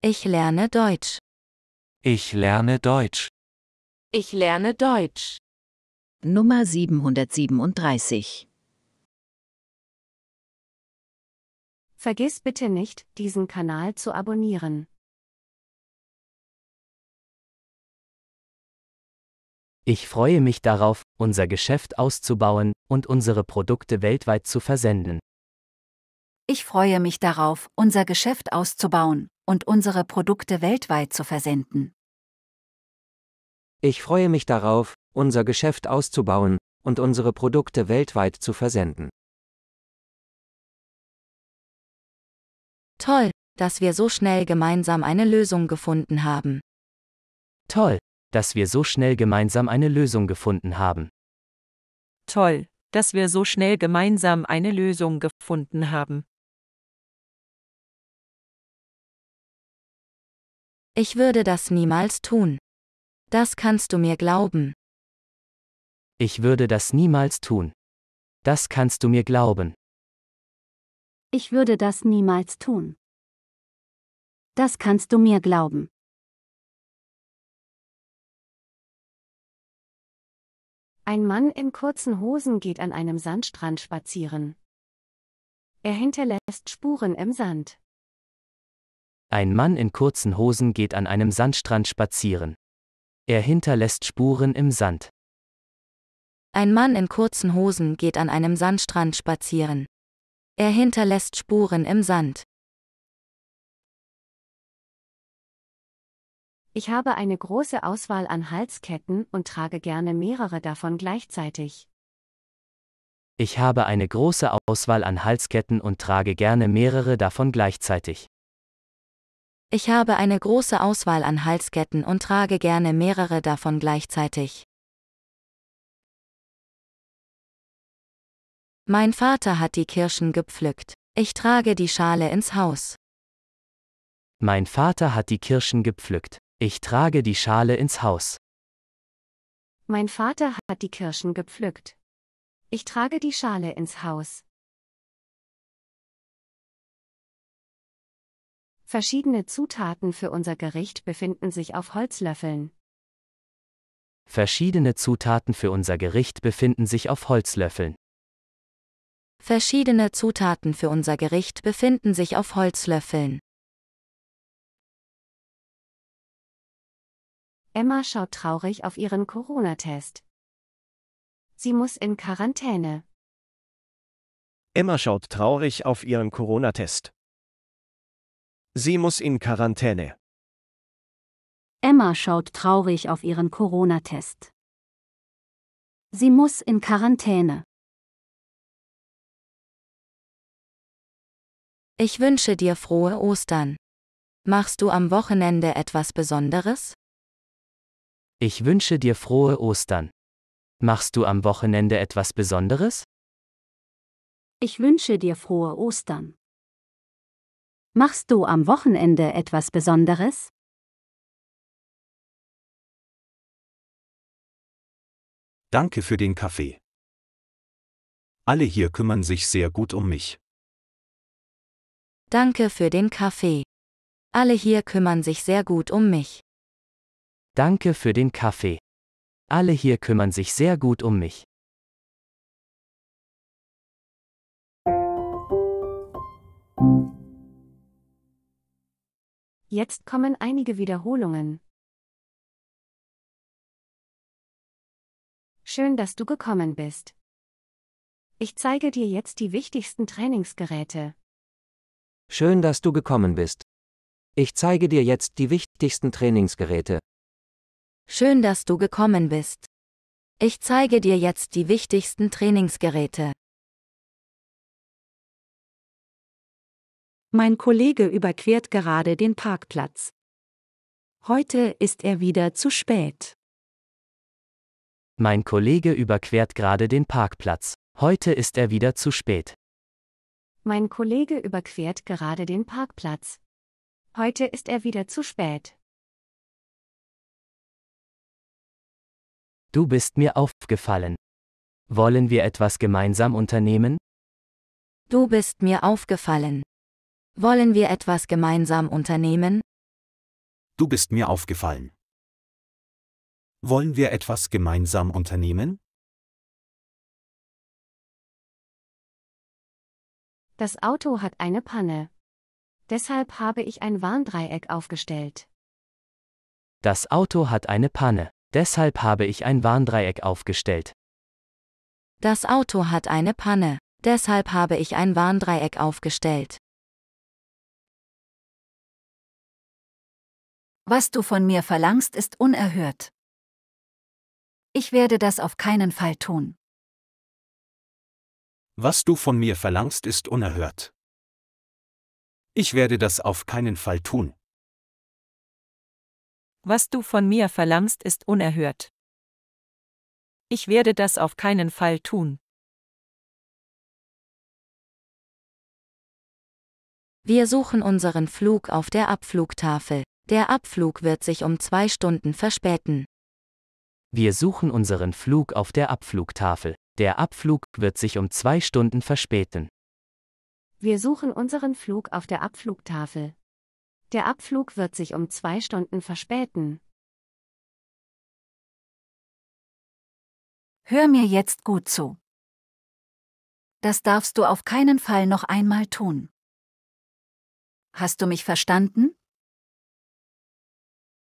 Ich lerne Deutsch. Ich lerne Deutsch. Ich lerne Deutsch. Nummer 737. Vergiss bitte nicht, diesen Kanal zu abonnieren. Ich freue mich darauf, unser Geschäft auszubauen und unsere Produkte weltweit zu versenden. Ich freue mich darauf, unser Geschäft auszubauen und unsere Produkte weltweit zu versenden. Ich freue mich darauf, unser Geschäft auszubauen und unsere Produkte weltweit zu versenden. Toll, dass wir so schnell gemeinsam eine Lösung gefunden haben. Toll, dass wir so schnell gemeinsam eine Lösung gefunden haben. Toll, dass wir so schnell gemeinsam eine Lösung gefunden haben. Ich würde das niemals tun. Das kannst du mir glauben. Ich würde das niemals tun. Das kannst du mir glauben. Ich würde das niemals tun. Das kannst du mir glauben. Ein Mann in kurzen Hosen geht an einem Sandstrand spazieren. Er hinterlässt Spuren im Sand. Ein Mann in kurzen Hosen geht an einem Sandstrand spazieren. Er hinterlässt Spuren im Sand. Ein Mann in kurzen Hosen geht an einem Sandstrand spazieren. Er hinterlässt Spuren im Sand. Ich habe eine große Auswahl an Halsketten und trage gerne mehrere davon gleichzeitig. Ich habe eine große Auswahl an Halsketten und trage gerne mehrere davon gleichzeitig. Ich habe eine große Auswahl an Halsketten und trage gerne mehrere davon gleichzeitig. Mein Vater hat die Kirschen gepflückt. Ich trage die Schale ins Haus. Mein Vater hat die Kirschen gepflückt. Ich trage die Schale ins Haus. Mein Vater hat die Kirschen gepflückt. Ich trage die Schale ins Haus. Verschiedene Zutaten für unser Gericht befinden sich auf Holzlöffeln. Verschiedene Zutaten für unser Gericht befinden sich auf Holzlöffeln. Verschiedene Zutaten für unser Gericht befinden sich auf Holzlöffeln. Emma schaut traurig auf ihren Corona-Test. Sie muss in Quarantäne. Emma schaut traurig auf ihren Corona-Test. Sie muss in Quarantäne. Emma schaut traurig auf ihren Corona-Test. Sie muss in Quarantäne. Ich wünsche dir frohe Ostern. Machst du am Wochenende etwas Besonderes? Ich wünsche dir frohe Ostern. Machst du am Wochenende etwas Besonderes? Ich wünsche dir frohe Ostern. Machst du am Wochenende etwas Besonderes? Danke für den Kaffee. Alle hier kümmern sich sehr gut um mich. Danke für den Kaffee. Alle hier kümmern sich sehr gut um mich. Danke für den Kaffee. Alle hier kümmern sich sehr gut um mich. Jetzt kommen einige Wiederholungen. Schön, dass du gekommen bist. Ich zeige dir jetzt die wichtigsten Trainingsgeräte. Schön, dass du gekommen bist. Ich zeige dir jetzt die wichtigsten Trainingsgeräte. Schön, dass du gekommen bist. Ich zeige dir jetzt die wichtigsten Trainingsgeräte. Mein Kollege überquert gerade den Parkplatz. Heute ist er wieder zu spät. Mein Kollege überquert gerade den Parkplatz. Heute ist er wieder zu spät. Mein Kollege überquert gerade den Parkplatz. Heute ist er wieder zu spät. Du bist mir aufgefallen. Wollen wir etwas gemeinsam unternehmen? Du bist mir aufgefallen. Wollen wir etwas gemeinsam unternehmen? Du bist mir aufgefallen. Wollen wir etwas gemeinsam unternehmen? Das Auto hat eine Panne. Deshalb habe ich ein Warndreieck aufgestellt. Das Auto hat eine Panne. Deshalb habe ich ein Warndreieck aufgestellt. Das Auto hat eine Panne. Deshalb habe ich ein Warndreieck aufgestellt. Was du von mir verlangst, ist unerhört. Ich werde das auf keinen Fall tun. Was du von mir verlangst, ist unerhört. Ich werde das auf keinen Fall tun. Was du von mir verlangst, ist unerhört. Ich werde das auf keinen Fall tun. Wir suchen unseren Flug auf der Abflugtafel. Der Abflug wird sich um zwei Stunden verspäten. Wir suchen unseren Flug auf der Abflugtafel. Der Abflug wird sich um zwei Stunden verspäten. Wir suchen unseren Flug auf der Abflugtafel. Der Abflug wird sich um zwei Stunden verspäten. Hör mir jetzt gut zu. Das darfst du auf keinen Fall noch einmal tun. Hast du mich verstanden?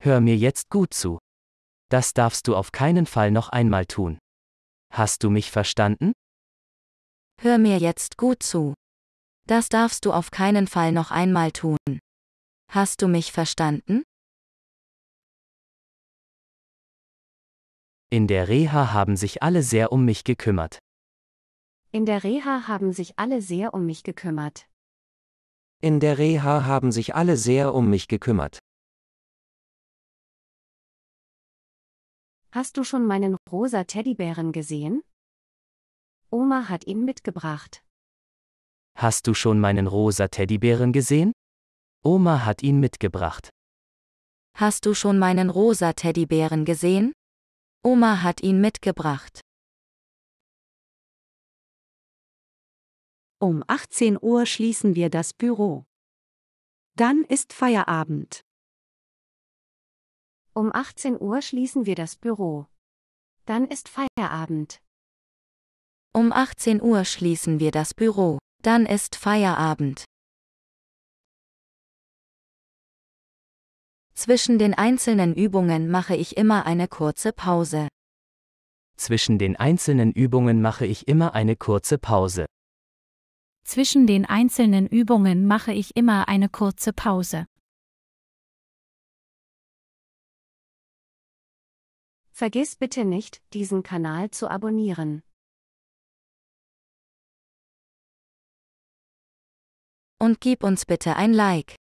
Hör mir jetzt gut zu. Das darfst du auf keinen Fall noch einmal tun. Hast du mich verstanden? Hör mir jetzt gut zu. Das darfst du auf keinen Fall noch einmal tun. Hast du mich verstanden? In der Reha haben sich alle sehr um mich gekümmert. In der Reha haben sich alle sehr um mich gekümmert. In der Reha haben sich alle sehr um mich gekümmert. Hast du schon meinen rosa Teddybären gesehen? Oma hat ihn mitgebracht. Hast du schon meinen rosa Teddybären gesehen? Oma hat ihn mitgebracht. Hast du schon meinen rosa Teddybären gesehen? Oma hat ihn mitgebracht. Um 18 Uhr schließen wir das Büro. Dann ist Feierabend. Um 18 Uhr schließen wir das Büro. Dann ist Feierabend. Um 18 Uhr schließen wir das Büro. Dann ist Feierabend. Zwischen den einzelnen Übungen mache ich immer eine kurze Pause. Zwischen den einzelnen Übungen mache ich immer eine kurze Pause. Zwischen den einzelnen Übungen mache ich immer eine kurze Pause. Vergiss bitte nicht, diesen Kanal zu abonnieren. Und gib uns bitte ein Like.